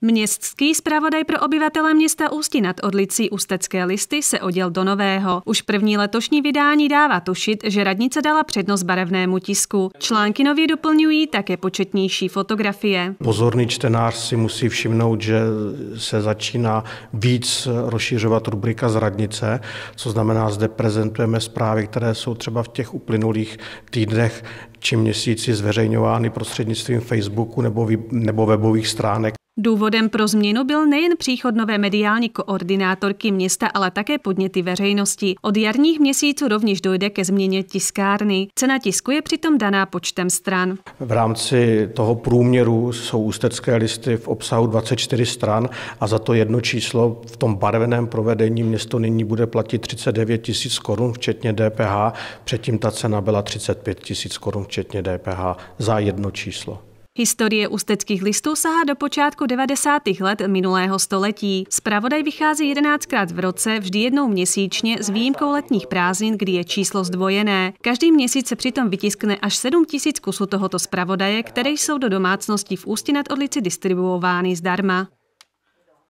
Městský zpravodaj pro obyvatele města Ústí nad Odlicí Ústecké listy se oděl do nového. Už první letošní vydání dává tušit, že radnice dala přednost barevnému tisku. Články nově doplňují také početnější fotografie. Pozorný čtenář si musí všimnout, že se začíná víc rozšířovat rubrika z radnice, co znamená, zde prezentujeme zprávy, které jsou třeba v těch uplynulých týdnech či měsíci zveřejňovány prostřednictvím Facebooku nebo, nebo webových stránek. Důvodem pro změnu byl nejen příchod nové mediální koordinátorky města, ale také podněty veřejnosti. Od jarních měsíců rovněž dojde ke změně tiskárny. Cena tisku je přitom daná počtem stran. V rámci toho průměru jsou ústecké listy v obsahu 24 stran a za to jedno číslo v tom barveném provedení město nyní bude platit 39 tisíc korun, včetně DPH. Předtím ta cena byla 35 tisíc korun, včetně DPH za jedno číslo. Historie Ústeckých listů sahá do počátku 90. let minulého století. Spravodaj vychází 11krát v roce, vždy jednou měsíčně, s výjimkou letních prázdnin, kdy je číslo zdvojené. Každý měsíc se přitom vytiskne až 7 tisíc kusů tohoto spravodaje, které jsou do domácností v Ústí nad Odlici distribuovány zdarma.